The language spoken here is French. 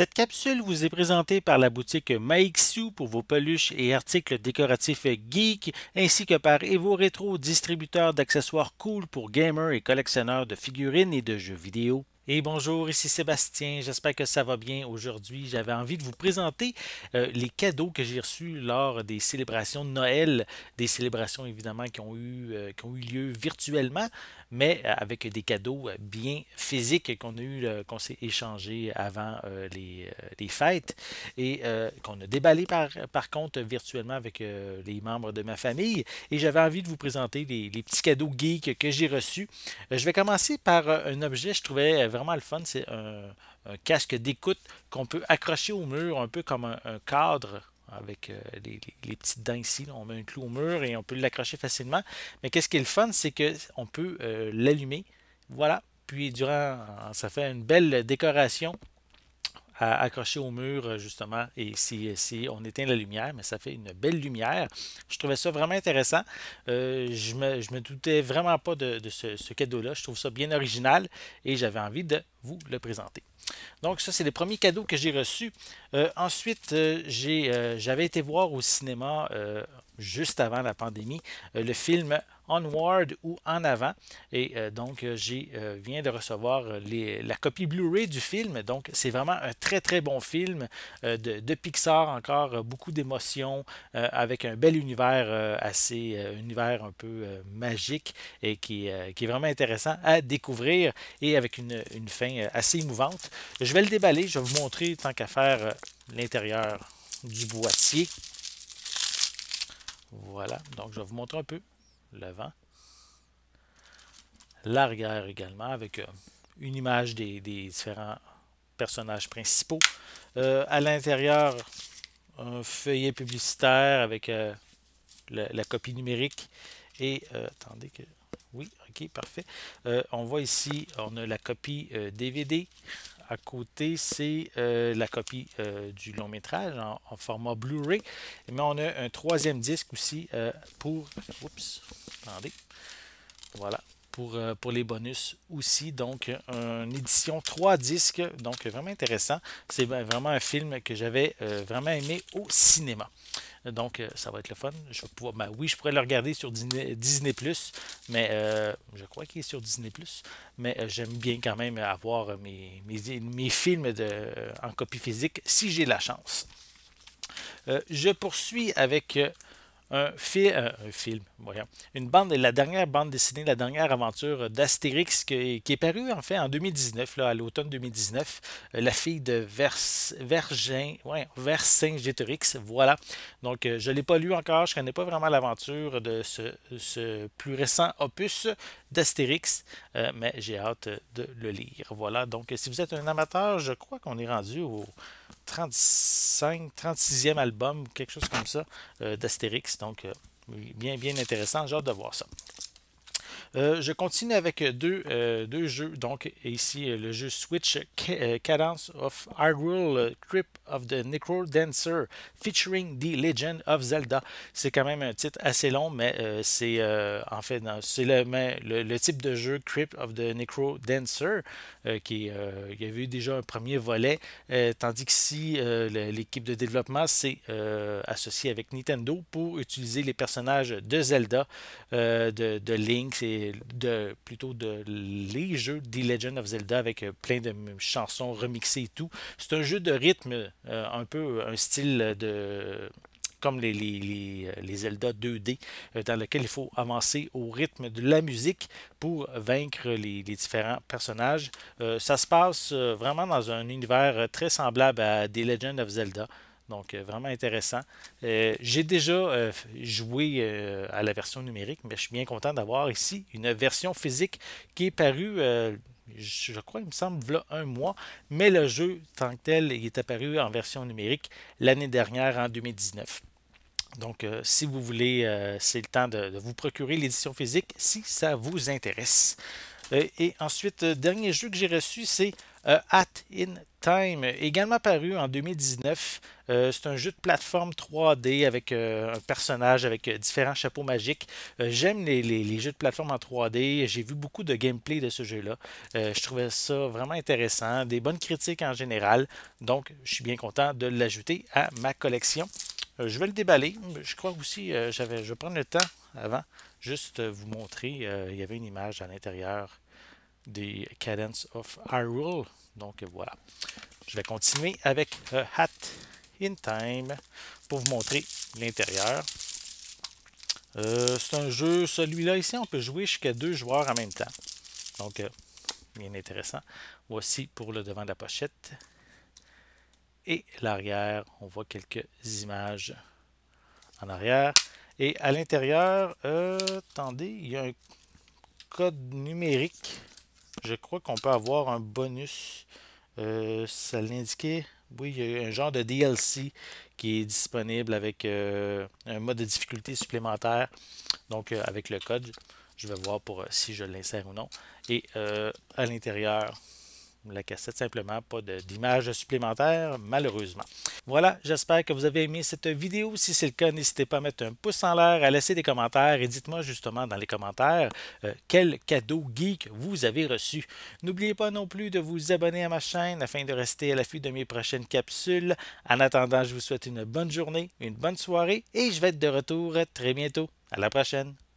Cette capsule vous est présentée par la boutique Maixu pour vos peluches et articles décoratifs geek, ainsi que par Evo Retro, distributeur d'accessoires cool pour gamers et collectionneurs de figurines et de jeux vidéo. Et bonjour, ici Sébastien, j'espère que ça va bien. Aujourd'hui, j'avais envie de vous présenter euh, les cadeaux que j'ai reçus lors des célébrations de Noël, des célébrations évidemment qui ont eu, euh, qui ont eu lieu virtuellement, mais euh, avec des cadeaux bien physiques qu'on a eu, qu'on s'est échangés avant les, fêtes et qu'on a déballé par, par contre virtuellement avec les membres de ma famille. Et j'avais envie de vous présenter les, petits cadeaux geeks que j'ai reçus. je vais commencer par un objet, je trouvais vraiment le fun. C'est un, casque d'écoute qu'on peut accrocher au mur, un peu comme un, cadre avec euh, les, petites dents ici. On met un clou au mur et on peut l'accrocher facilement. Mais qu'est-ce qui est le fun, c'est qu'on peut euh, l'allumer. Voilà. Puis durant, ça fait une belle décoration Accroché au mur, euh, justement, et si, on éteint la lumière, mais ça fait une belle lumière. Je trouvais ça vraiment intéressant. Euh, je me, doutais vraiment pas de, ce, cadeau-là. Je trouve ça bien original et j'avais envie de vous le présenter. Donc ça, c'est les premiers cadeaux que j'ai reçus. Euh, ensuite, j'avais été voir au cinéma, juste avant la pandémie, le film Onward ou En avant. Et euh, donc, euh, j'ai euh, viens de recevoir la copie Blu-ray du film. Donc, c'est vraiment un très, très bon film de, Pixar. Encore beaucoup d'émotions avec un bel univers assez, univers un peu magique et qui, est vraiment intéressant à découvrir et avec une, une, fin assez émouvante. Je vais le déballer. Je vais vous montrer tant qu'à faire l'intérieur du boîtier. Voilà, donc je vais vous montrer un peu l'avant. L'arrière également, avec euh, une image des, différents personnages principaux. Euh, à l'intérieur, un feuillet publicitaire avec euh, la, copie numérique. Et attendez que. Oui, ok, parfait. on voit ici, on a la copie DVD à côté, c'est euh, la copie euh, du long métrage en, en format Blu-ray. Mais on a un troisième disque aussi euh, pour. Oups, attendez. Voilà, pour, euh, pour les bonus aussi. Donc, une édition 3 disques, donc vraiment intéressant. C'est ben, vraiment un film que j'avais euh, vraiment aimé au cinéma. Donc, euh, ça va être le fun. Je vais pouvoir, ben oui, je pourrais le regarder sur Disney, mais je crois qu'il est sur Disney Mais j'aime bien quand même avoir mes, mes, films de, en copie physique si j'ai la chance. je poursuis avec un, euh, un film, voyons, une bande, la dernière bande dessinée, la dernière aventure d'Astérix qui, est parue en fait en 2019, à l'automne 2019, euh, La fille de Vers, voilà. Donc euh, je ne l'ai pas lu encore, je ne connais pas vraiment l'aventure de ce, ce, plus récent opus d'Astérix, mais j'ai hâte de le lire. Voilà, donc si vous êtes un amateur, je crois qu'on est rendu au, 35, 36e album, quelque chose comme ça, euh, d'Astérix. Donc, euh, bien, bien intéressant. J'ai hâte de voir ça. Euh, je continue avec deux, euh, deux, jeux. Donc, ici, le jeu Switch euh, Cadence of Hyrule Crypt of the Necro Dancer featuring The Legend of Zelda. C'est quand même un titre assez long, mais c'est en fait, c'est le, type de jeu Crypt of the Necro Dancer qui il y avait eu déjà un premier volet, tandis que si l'équipe de développement s'est associée avec Nintendo pour utiliser les personnages de Zelda, de, de Link et de, plutôt de les jeux The Legend of Zelda avec euh, plein de chansons remixées et tout. C'est un jeu de rythme, euh, un peu un style de comme les, les, euh, Zelda 2D, dans lequel il faut avancer au rythme de la musique pour vaincre les, différents personnages. ça se passe vraiment dans un univers très semblable à The Legend of Zelda. Donc, euh, vraiment intéressant. Euh, j'ai déjà euh, joué à la version numérique, mais je suis bien content d'avoir ici une version physique qui est parue, je crois, il me semble, là un mois. Mais le jeu, tant que tel, il est apparu en version numérique l'année dernière, en 2019. Donc, si vous voulez, c'est le temps de, vous procurer l'édition physique si ça vous intéresse. et ensuite, dernier jeu que j'ai reçu, c'est At in Time, également paru en 2019. Euh, c'est un jeu de plateforme 3D avec euh, un personnage avec euh, différents chapeaux magiques. J'aime les, jeux de plateforme en 3D. J'ai vu beaucoup de gameplay de ce jeu-là. je trouvais ça vraiment intéressant. Des bonnes critiques en général. Donc, je suis bien content de l'ajouter à ma collection. je vais le déballer. Je crois aussi, j'avais, je vais prendre le temps avant, juste vous montrer. il y avait une image à l'intérieur des Cadence of Hyrule donc voilà. Je vais continuer avec euh, Hat in Time pour vous montrer l'intérieur. Euh, c'est un jeu, celui-là ici, on peut jouer jusqu'à deux joueurs en même temps. Donc, euh, bien intéressant. Voici pour le devant de la pochette. Et l'arrière, on voit quelques images en arrière. Et à l'intérieur, attendez, il y a un code numérique je crois qu'on peut avoir un bonus. Euh, ça l'indiquait. Oui, il y a un genre de DLC qui est disponible avec euh, un mode de difficulté supplémentaire. Donc, euh, avec le code, je vais voir pour si je l'insère ou non. Et à l'intérieur, la cassette simplement, pas d'image supplémentaire malheureusement. Voilà, j'espère que vous avez aimé cette vidéo. Si c'est le cas, n'hésitez pas à mettre un pouce en l'air, à laisser des commentaires et dites-moi justement dans les commentaires euh, quel cadeau geek vous avez reçu. N'oubliez pas non plus de vous abonner à ma chaîne afin de rester à l'affût de mes prochaines capsules. En attendant, je vous souhaite une bonne journée, une bonne soirée et je vais être de retour très bientôt. À la prochaine!